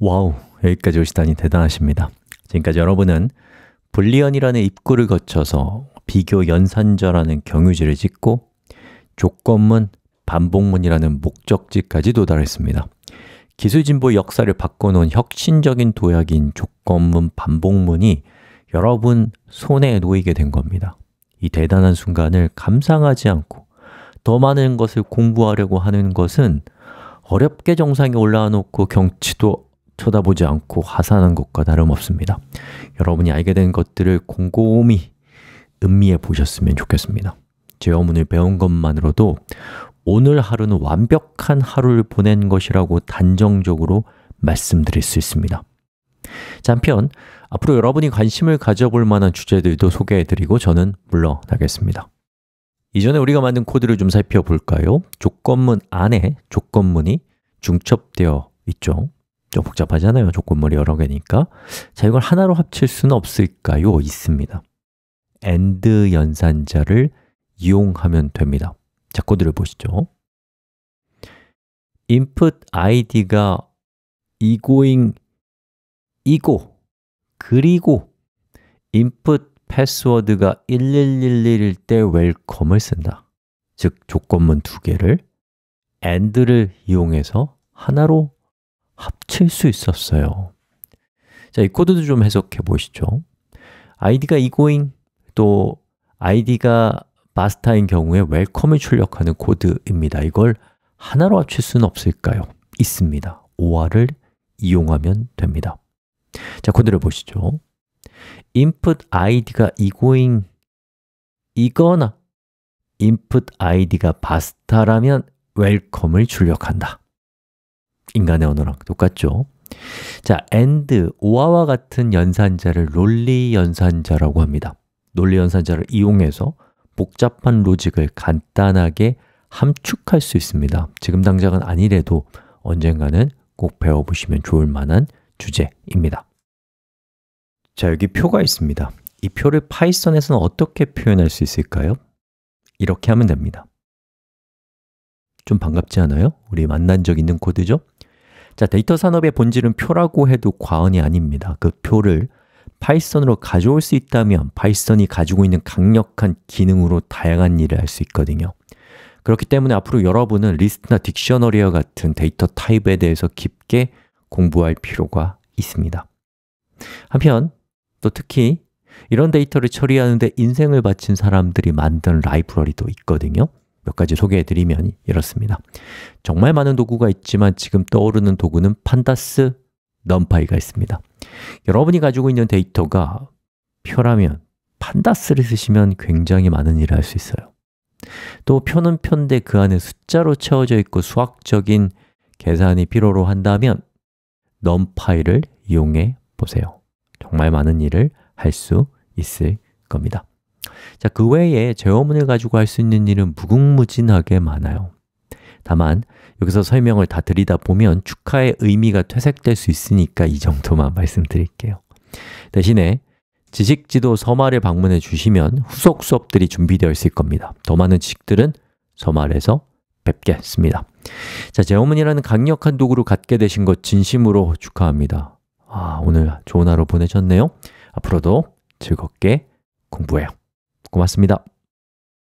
와우, 여기까지 오시다니 대단하십니다. 지금까지 여러분은 불리언이라는 입구를 거쳐서 비교 연산자라는 경유지를 찍고 조건문, 반복문이라는 목적지까지 도달했습니다. 기술진보 역사를 바꿔놓은 혁신적인 도약인 조건문, 반복문이 여러분 손에 놓이게 된 겁니다. 이 대단한 순간을 감상하지 않고 더 많은 것을 공부하려고 하는 것은 어렵게 정상에 올라와 놓고 경치도 쳐다보지 않고 하산한 것과 다름없습니다. 여러분이 알게 된 것들을 곰곰이 음미해 보셨으면 좋겠습니다. 제 어문을 배운 것만으로도 오늘 하루는 완벽한 하루를 보낸 것이라고 단정적으로 말씀드릴 수 있습니다. 자, 한편 앞으로 여러분이 관심을 가져볼 만한 주제들도 소개해드리고 저는 물러나겠습니다. 이전에 우리가 만든 코드를 좀 살펴볼까요? 조건문 안에 조건문이 중첩되어 있죠. 좀 복잡하잖아요. 조건물이 여러 개니까. 자, 이걸 하나로 합칠 수는 없을까요? 있습니다. AND 연산자를 이용하면 됩니다. 자, 코드를 보시죠. input id가 e g o 이고 그리고 input 패스워드가 1111일 때 웰컴을 쓴다. 즉 조건문 두 개를 and를 이용해서 하나로 합칠 수 있었어요. 자, 이 코드도 좀 해석해 보시죠. id가 e g o i 또 id가 마스터인 경우에 웰컴을 출력하는 코드입니다. 이걸 하나로 합칠 수는 없을까요? 있습니다. OR을 이용하면 됩니다. 자, 코드를 보시죠. input id가 e g o i 이거나 input id가 바스타라면 웰컴을 출력한다. 인간의 언어랑 똑같죠. 자, and, 오와와 같은 연산자를 논리 연산자라고 합니다. 논리 연산자를 이용해서 복잡한 로직을 간단하게 함축할 수 있습니다. 지금 당장은 아니래도 언젠가는 꼭 배워보시면 좋을 만한 주제입니다. 자, 여기 표가 있습니다. 이 표를 파이썬에서는 어떻게 표현할 수 있을까요? 이렇게 하면 됩니다. 좀 반갑지 않아요? 우리 만난 적 있는 코드죠? 자, 데이터 산업의 본질은 표라고 해도 과언이 아닙니다. 그 표를 파이썬으로 가져올 수 있다면 파이썬이 가지고 있는 강력한 기능으로 다양한 일을 할 수 있거든요. 그렇기 때문에 앞으로 여러분은 리스트나 딕셔너리와 같은 데이터 타입에 대해서 깊게 공부할 필요가 있습니다. 한편 또 특히 이런 데이터를 처리하는데 인생을 바친 사람들이 만든 라이브러리도 있거든요. 몇 가지 소개해드리면 이렇습니다. 정말 많은 도구가 있지만 지금 떠오르는 도구는 판다스, 넘파이가 있습니다. 여러분이 가지고 있는 데이터가 표라면 판다스를 쓰시면 굉장히 많은 일을 할 수 있어요. 또 표는 표인데 그 안에 숫자로 채워져 있고 수학적인 계산이 필요로 한다면 넘파이를 이용해 보세요. 정말 많은 일을 할 수 있을 겁니다. 자, 그 외에 제어문을 가지고 할 수 있는 일은 무궁무진하게 많아요. 다만 여기서 설명을 다 드리다 보면 축하의 의미가 퇴색될 수 있으니까 이 정도만 말씀드릴게요. 대신에 지식지도 서마를 방문해 주시면 후속 수업들이 준비되어 있을 겁니다. 더 많은 지식들은 서마에서 뵙겠습니다. 자, 제어문이라는 강력한 도구를 갖게 되신 것 진심으로 축하합니다. 아, 오늘 좋은 하루 보내셨네요. 앞으로도 즐겁게 공부해요. 고맙습니다.